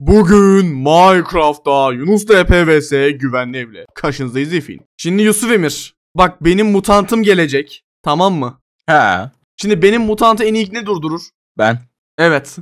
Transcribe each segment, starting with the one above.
Bugün Minecraft'ta Yunus da vs güvenli evle. Karşınızdayız Zifin. Şimdi Yusuf Emir. Bak benim mutantım gelecek. Tamam mı? He. Şimdi benim mutantı en ilk ne durdurur? Ben. Evet.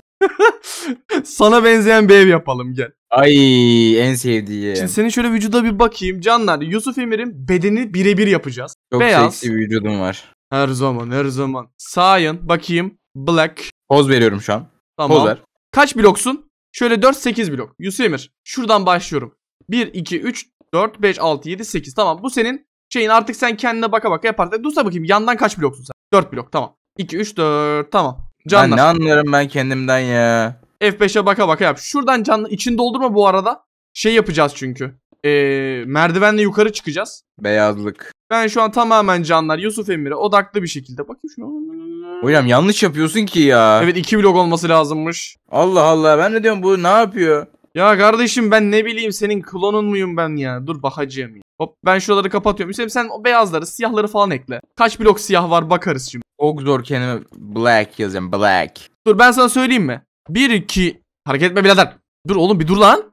Sana benzeyen bir ev yapalım gel. Ay en sevdiğim. Şimdi senin şöyle vücuda bir bakayım. Canlar Yusuf Emir'in bedeni birebir yapacağız. Çok Beyaz. seksi bir vücudum var. Her zaman her zaman. Sayın, bakayım. Black. Poz veriyorum şu an. Tamam. Poz ver. Kaç bloksun? Şöyle 4-8 blok. Yusuf Emir şuradan başlıyorum. 1, 2, 3, 4, 5, 6, 7, 8. Tamam bu senin şeyin artık sen kendine baka baka yaparsın. Dursa bakayım yandan kaç bloksun sen? 4 blok tamam. 2, 3, 4 tamam. Canlar. Ben ne anlarım ben kendimden ya. F5'e baka baka yap. Şuradan canlı için doldurma bu arada. Şey yapacağız çünkü. Ee, merdivenle yukarı çıkacağız. Beyazlık. Ben şu an tamamen canlar Yusuf Emir'e odaklı bir şekilde. Bakayım şunu. Hocam yanlış yapıyorsun ki ya. Evet iki blok olması lazımmış. Allah Allah ben ne diyorum bu ne yapıyor? Ya kardeşim ben ne bileyim senin klonun muyum ben ya? Dur bakacağım Hop ben şuraları kapatıyorum. Hüseyin sen o beyazları siyahları falan ekle. Kaç blok siyah var bakarız şimdi. Çok zor kelime black yazayım black. Dur ben sana söyleyeyim mi? 1 2 hareket etme birader. Dur oğlum bir dur lan.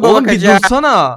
O, oğlum bir dursana.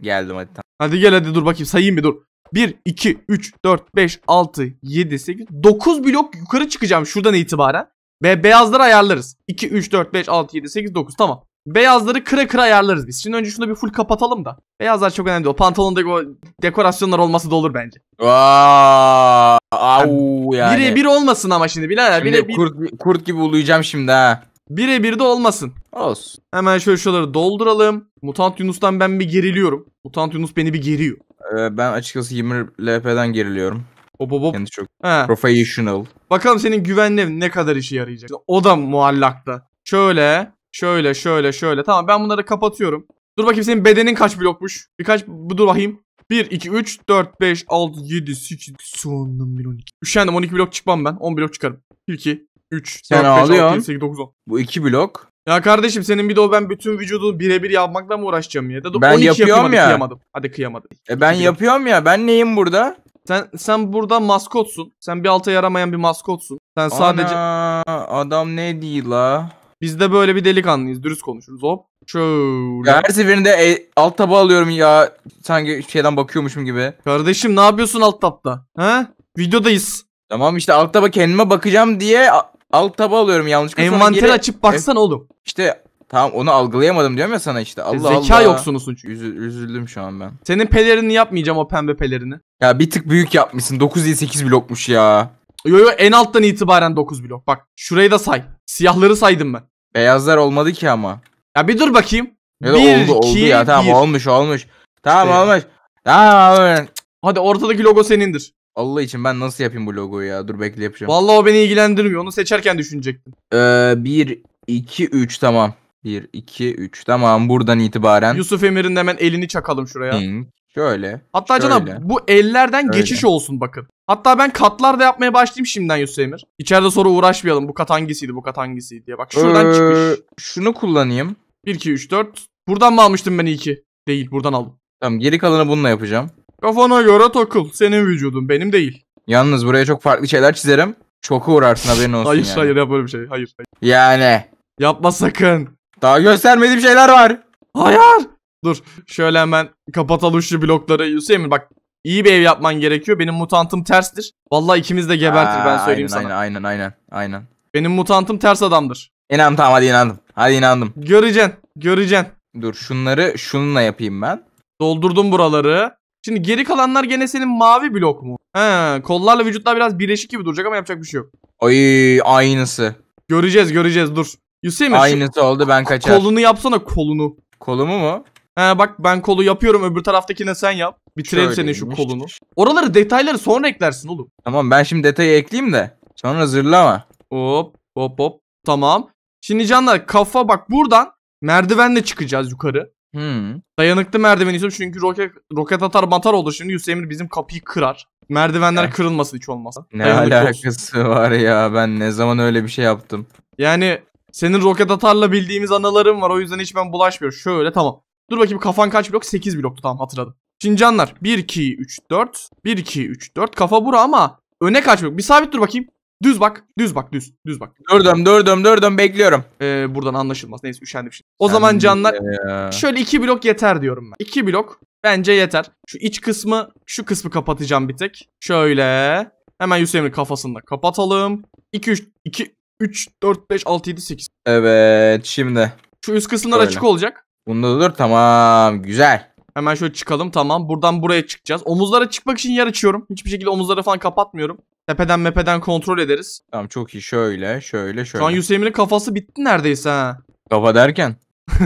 Geldim hadi tamam. Hadi gel hadi dur bakayım sayayım bir dur. 1, 2, 3, 4, 5, 6, 7, 8, 9 blok yukarı çıkacağım şuradan itibaren. Ve beyazları ayarlarız. 2, 3, 4, 5, 6, 7, 8, 9 tamam. Beyazları kıra kıra ayarlarız biz. Şimdi önce şunu bir full kapatalım da. Beyazlar çok önemli. O Pantolonda o dekorasyonlar olması da olur bence. Aa, au yani. Biri bir olmasın ama şimdi birader. Şimdi bire, bir... kurt, kurt gibi uluyacağım şimdi ha. Birebir de olmasın. Olsun. Hemen şöyle şuraları dolduralım. Mutant Yunus'tan ben bir geriliyorum. Mutant Yunus beni bir geriyor. Ee, ben açıkçası 20 LP'den geriliyorum. Hop hop hop. Kendisi çok He. professional. Bakalım senin güvenli ne kadar işe yarayacak. O da muallakta. Şöyle, şöyle, şöyle, şöyle. Tamam ben bunları kapatıyorum. Dur bakayım senin bedenin kaç blokmuş? Birkaç dur bakayım. 1, 2, 3, 4, 5, 6, 7, 8, son 11, 12. Üşendim 12 blok çıkmam ben. 10 blok çıkarım. 1, 2, 3, Sen 4, 5, 6, 7, 8, 9, 10. Bu iki blok. Ya kardeşim senin bir de o ben bütün vücudunu birebir yapmakla mı uğraşacağım ya? Da Ben 12 yapıyorum yapamadım, ya. Kıyamadım. Hadi kıyamadım. E ben İki blok. yapıyorum ya. Ben neyim burada? Sen sen burada maskotsun. Sen bir alta yaramayan bir maskotsun. Sen sadece Ana, adam ne değil la? biz de böyle bir delikanlıyız. Dürüst konuşuruz. Hop. Şöyle. her seferinde e, alt taba alıyorum ya. Sanki şeyden bakıyormuşum gibi. Kardeşim ne yapıyorsun alt tapta? He? Videodayız. Tamam işte alt taba kendime bakacağım diye alt taba alıyorum yanlışlıkla. sonra Envanteri geri- açıp baksan oğlum. İşte tamam onu algılayamadım diyorum ya sana işte. Allah e, Zeka Allah. yoksunusun çünkü. Üzü- üzüldüm şu an ben. Senin pelerini yapmayacağım o pembe pelerini. Ya bir tık büyük yapmışsın. 9 değil 8 blokmuş ya. Yo yo en alttan itibaren 9 blok. Bak şurayı da say. Siyahları saydım ben. Beyazlar olmadı ki ama. Ya bir dur bakayım. Ya da Bir, oldu oldu iki, ya. Tamam bir. olmuş olmuş. Tamam İşte ya. olmuş. Tamam olmuş. Hadi ortadaki logo senindir. Allah için ben nasıl yapayım bu logoyu ya? Dur bekle yapacağım. Vallahi o beni ilgilendirmiyor. Onu seçerken düşünecektim. Ee, 1, 2, 3 tamam. 1, 2, 3 tamam. Buradan itibaren. Yusuf Emir'in de hemen elini çakalım şuraya. Hı, şöyle. Hatta şöyle. canım bu ellerden şöyle. geçiş olsun bakın. Hatta ben katlar da yapmaya başlayayım şimdiden Yusuf Emir. İçeride sonra uğraşmayalım. Bu kat hangisiydi bu kat hangisiydi diye. Bak şuradan ee, çıkış. Şunu kullanayım. 1, 2, 3, 4. Buradan mı almıştım ben 2? Değil buradan aldım. Tamam geri kalanı bununla yapacağım. Kafana göre takıl. Senin vücudun benim değil. Yalnız buraya çok farklı şeyler çizerim. Şoka uğrarsın haberin olsun hayır yani. hayır yapma öyle bir şey. Hayır hayır. Yani. Yapma sakın. Daha göstermediğim şeyler var. Hayır. Dur şöyle hemen kapatalım şu blokları. Hüseyin bak iyi bir ev yapman gerekiyor. Benim mutantım terstir. Vallahi ikimiz de gebertir Aa, ben söyleyeyim aynen, sana. Aynen aynen aynen. Benim mutantım ters adamdır. İnan tamam hadi inandım. Hadi inandım. Göreceksin. Göreceksin. Dur şunları şununla yapayım ben. Doldurdum buraları. Şimdi geri kalanlar gene senin mavi blok mu? He kollarla vücutlar biraz birleşik gibi duracak ama yapacak bir şey yok. Ay aynısı. Göreceğiz göreceğiz dur. Hüseyin Aynısı oldu ben kaçar. Kolunu yapsana kolunu. Kolumu mu? He bak ben kolu yapıyorum öbür taraftakine sen yap. Bitirelim Şöyle senin şu kolunu. Oraları detayları sonra eklersin oğlum. Tamam ben şimdi detayı ekleyeyim de. Sonra zırlama. Hop hop hop. Tamam. Şimdi canlar kafa bak buradan merdivenle çıkacağız yukarı. Hmm. Dayanıklı merdiven istiyorum çünkü roket, roket atar batar olur şimdi Yusuf Emir bizim kapıyı kırar. Merdivenler ya. kırılmasın hiç olmazsa. Ne Dayanıklı alakası olsun. var ya ben ne zaman öyle bir şey yaptım. Yani senin roket atarla bildiğimiz anılarım var o yüzden hiç ben bulaşmıyorum. Şöyle tamam. Dur bakayım kafan kaç blok? 8 bloktu tamam hatırladım. Şimdi canlar 1 2 3 4 1 2 3 4 kafa bura ama öne kaç blok? Bir sabit dur bakayım. Düz bak. Düz bak. Düz. Düz bak. Dördüm dördüm dördüm bekliyorum. Ee, buradan anlaşılmaz. Neyse üşendim şimdi. O Sen zaman canlar ya. şöyle iki blok yeter diyorum ben. İki blok bence yeter. Şu iç kısmı şu kısmı kapatacağım bir tek. Şöyle. Hemen Yusuf kafasını kafasında kapatalım. 2 3 2 3 4 5 6 7 8. Evet şimdi. Şu üst kısımlar Öyle. açık olacak. Bunda dur tamam güzel. Hemen şöyle çıkalım tamam. Buradan buraya çıkacağız. Omuzlara çıkmak için yer açıyorum. Hiçbir şekilde omuzları falan kapatmıyorum. Tepeden mepeden kontrol ederiz. Tamam çok iyi. Şöyle şöyle şöyle. Şu an Hüseyin'in kafası bitti neredeyse ha. Kafa derken?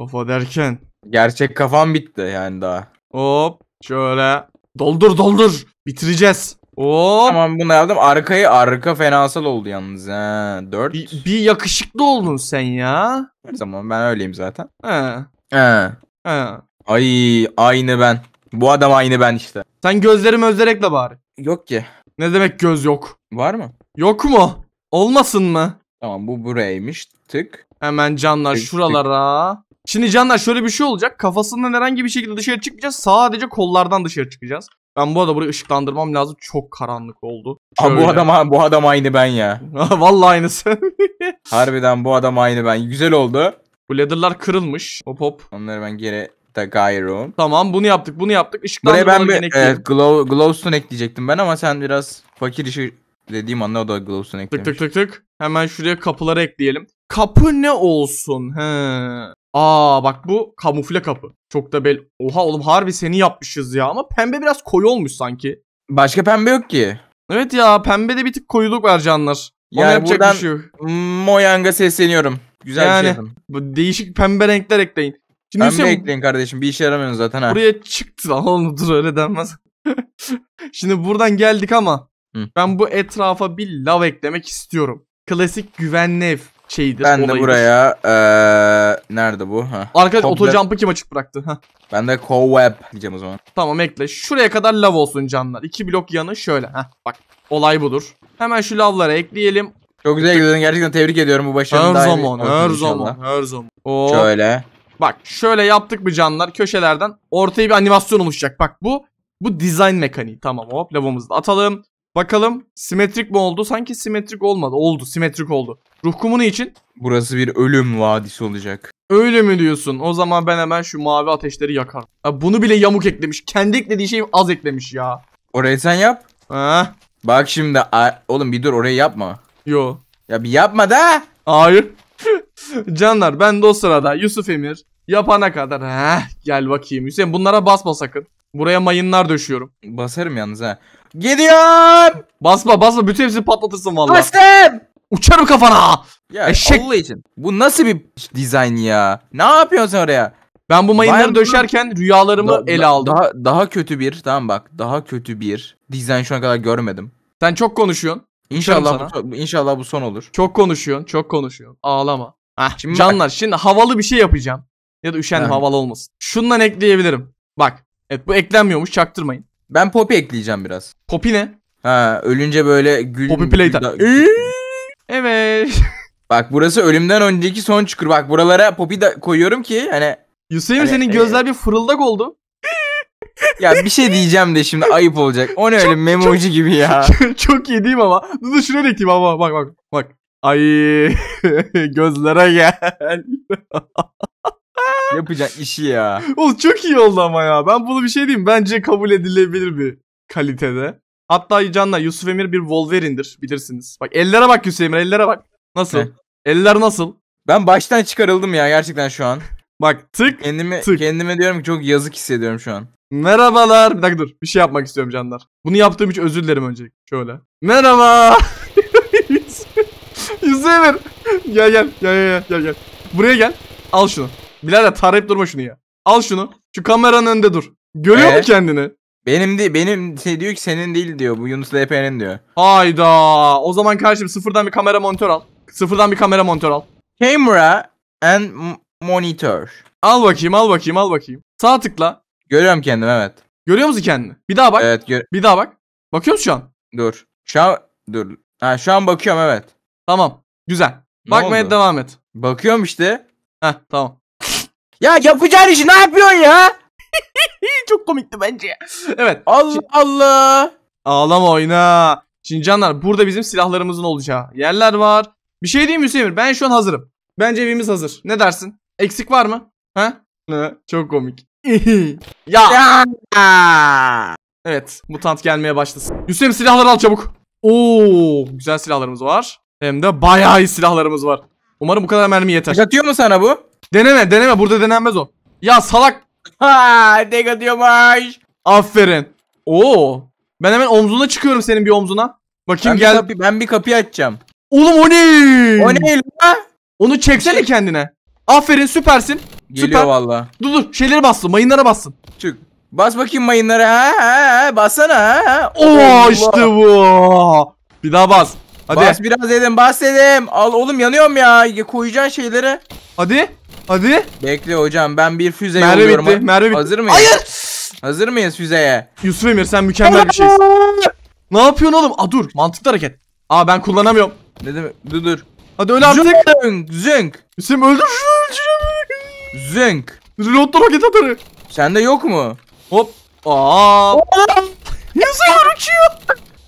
kafa derken. Gerçek kafam bitti yani daha. Hop şöyle. Doldur doldur. Bitireceğiz. Oo. Tamam bunu yaptım. Arkayı arka fenasal oldu yalnız. he 4. Bir, bir yakışıklı oldun sen ya. Her zaman ben öyleyim zaten. He. He. He. Ay aynı ben. Bu adam aynı ben işte. Sen gözleri mözlerekle bari. Yok ki. Ne demek göz yok? Var mı? Yok mu? Olmasın mı? Tamam bu buraymış. Tık. Hemen canlar tık, şuralara. Tık. Şimdi canlar şöyle bir şey olacak. Kafasından herhangi bir şekilde dışarı çıkmayacağız. Sadece kollardan dışarı çıkacağız. Ben bu arada burayı ışıklandırmam lazım. Çok karanlık oldu. Aa, bu adam bu adam aynı ben ya. Vallahi aynısı. Harbiden bu adam aynı ben. Güzel oldu. Bu ladder'lar kırılmış. Hop hop. Onları ben geri hatta Gyro. Tamam bunu yaptık bunu yaptık. Buraya ben bir evet, e, glow, glowstone ekleyecektim ben ama sen biraz fakir işi dediğim anda o da glowstone eklemiş. Tık tık tık tık. Hemen şuraya kapıları ekleyelim. Kapı ne olsun? He. Aa bak bu kamufle kapı. Çok da bel... Oha oğlum harbi seni yapmışız ya ama pembe biraz koyu olmuş sanki. Başka pembe yok ki. Evet ya pembe de bir tık koyuluk var canlar. Onu yani yapacak buradan şey Moyang'a sesleniyorum. Güzel yani, bir şey yapın. Bu değişik pembe renkler ekleyin. Şimdi Pembe Hüseyin, kardeşim bir işe yaramıyorsun zaten ha. Buraya çıktı lan oğlum dur öyle denmez. Şimdi buradan geldik ama Hı. ben bu etrafa bir lav eklemek istiyorum. Klasik güvenli ev şeydir. Ben olayıdır. de buraya ee, nerede bu? Ha. Arkadaş otojump'ı kim açık bıraktı? Ha. Ben de co-web diyeceğim o zaman. Tamam ekle. Şuraya kadar lav olsun canlar. İki blok yanı şöyle. Ha bak olay budur. Hemen şu lavları ekleyelim. Çok güzel gidiyordun gerçekten tebrik ediyorum bu başarını. Her zaman her inşallah. zaman her zaman. Şöyle. Bak şöyle yaptık mı canlar köşelerden ortaya bir animasyon oluşacak. Bak bu bu dizayn mekaniği. Tamam hop lavamızı atalım. Bakalım simetrik mi oldu? Sanki simetrik olmadı. Oldu simetrik oldu. Ruh için. Burası bir ölüm vadisi olacak. Öyle mi diyorsun? O zaman ben hemen şu mavi ateşleri yakarım. Ya bunu bile yamuk eklemiş. Kendi eklediği şeyi az eklemiş ya. Orayı sen yap. Ha? Bak şimdi oğlum bir dur orayı yapma. Yo. Ya bir yapma da. Hayır. Canlar ben de o sırada Yusuf Emir yapana kadar heh, gel bakayım. Hüseyin bunlara basma sakın. Buraya mayınlar döşüyorum. Basarım yalnız ha. Gidiyorum. Basma basma bütün hepsini patlatırsın vallahi. Bastım. Uçarım kafana. Ya Eşek. Allah için. Bu nasıl bir dizayn ya? Ne yapıyorsun oraya? Ben bu mayınları Bayan, döşerken rüyalarımı da, ele aldım. Daha, daha kötü bir tamam bak daha kötü bir dizayn şu ana kadar görmedim. Sen çok konuşuyorsun. İnşallah bu, inşallah bu son olur. Çok konuşuyorsun, çok konuşuyorsun. Ağlama. Hah, şimdi canlar bak. şimdi havalı bir şey yapacağım. Ya da üşendim evet. havalı olmasın. Şundan ekleyebilirim. Bak. Evet bu eklenmiyormuş çaktırmayın. Ben Poppy ekleyeceğim biraz. Poppy ne? Ha ölünce böyle gül... Poppy Playtime. Gül... evet. Bak burası ölümden önceki son çukur. Bak buralara Poppy da koyuyorum ki hani... Yusuf'un hani, senin e- gözler bir fırıldak oldu. ya bir şey diyeceğim de şimdi ayıp olacak. O ne öyle memoji gibi ya. çok iyi değil ama? Dur şuraya da ekleyeyim ama bak bak bak. Ay gözlere gel. Yapacak işi şey ya. Oğlum çok iyi oldu ama ya. Ben bunu bir şey diyeyim. Bence kabul edilebilir bir kalitede. Hatta Can'la Yusuf Emir bir Wolverine'dir bilirsiniz. Bak ellere bak Yusuf Emir ellere bak. Nasıl? Heh. Eller nasıl? Ben baştan çıkarıldım ya gerçekten şu an. Bak tık kendime, tık. Kendime diyorum ki çok yazık hissediyorum şu an. Merhabalar. Bir dakika dur. Bir şey yapmak istiyorum canlar. Bunu yaptığım için özür dilerim öncelikle. Şöyle. Merhaba. Zevir. Gel gel gel gel gel gel. Buraya gel. Al şunu. Birader tarayıp durma şunu ya. Al şunu. Şu kameranın önünde dur. Görüyor ee? mu kendini? Benim de benim şey diyor ki senin değil diyor. Bu Yunus LP'nin diyor. Hayda. O zaman kardeşim sıfırdan bir kamera monitör al. Sıfırdan bir kamera monitör al. Camera and monitor. Al bakayım al bakayım al bakayım. Sağ tıkla. Görüyorum kendimi evet. Görüyor musun kendini? Bir daha bak. Evet gör. Bir daha bak. Bakıyor musun şu an? Dur. Şu an dur. Ha şu an bakıyorum evet. Tamam. Güzel. Ne Bakmaya oldu? devam et. Bakıyorum işte. Ha, tamam. Ya yapacağın işi ne yapıyorsun ya? Çok komikti bence. Evet. Allah Allah. Ağlama oyna. Şimdi canlar burada bizim silahlarımızın olacağı yerler var. Bir şey diyeyim mi Hüseyin? Ben şu an hazırım. Bence evimiz hazır. Ne dersin? Eksik var mı? Ha? Ne? Çok komik. ya. evet. Mutant gelmeye başlasın. Hüseyin silahları al çabuk. Oo, güzel silahlarımız var. Hem de bayağı iyi silahlarımız var. Umarım bu kadar mermi yeter. Tek atıyor mu sana bu? Deneme deneme burada denenmez o. Ya salak. Ha tek atıyormuş. Aferin. Oo. Ben hemen omzuna çıkıyorum senin bir omzuna. Bakayım ben gel. Bir kapı, ben bir kapıyı açacağım. Oğlum o ne? O ne la? Onu çeksene kendine. Aferin süpersin. Geliyor Süper. valla. Dur dur şeyleri bassın mayınlara bassın. Çık. Bas bakayım mayınlara ha ha ha bassana ha. Oo Allah. işte bu. Bir daha bas. Hadi. Bas biraz edin, bas dedim. Al oğlum yanıyorum ya. Koyacaksın şeyleri. Hadi. Hadi. Bekle hocam ben bir füze merve yolluyorum. Bitti, merve bitti. Hazır mıyız? Hayır. Hazır mıyız füzeye? Yusuf Emir sen mükemmel bir şeysin. Ne yapıyorsun oğlum? Aa dur mantıklı hareket. Aa ben kullanamıyorum. Ne demek? Dur dur. Hadi öyle artık. Zünk. Zünk. Hüseyin öldür şunu. Zünk. Reload'da roket atarı. Sende yok mu? Hop. Aa. Emir uçuyor.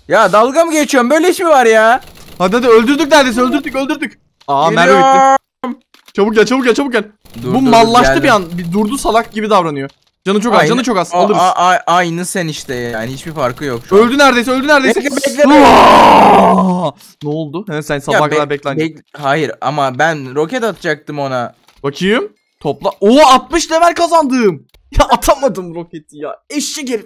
Ya dalga mı geçiyorsun? Böyle iş mi var ya? Hadi hadi öldürdük neredeyse öldürdük öldürdük. Aa Merve bitti. Çabuk gel çabuk gel çabuk gel. Dur, Bu dur, mallaştı geldim. bir an. Bir durdu salak gibi davranıyor. Canı çok az canı çok az A- alırız. a- a- aynı sen işte yani hiçbir farkı yok şu an. Öldü neredeyse öldü neredeyse. Bekle, bekle, bekle. ne oldu? He, sen Ya sabaha kadar bek- beklen. bek- Hayır ama ben roket atacaktım ona. Bakayım. Topla. Oo 60 level kazandım. Ya atamadım roketi ya. Eşek herif.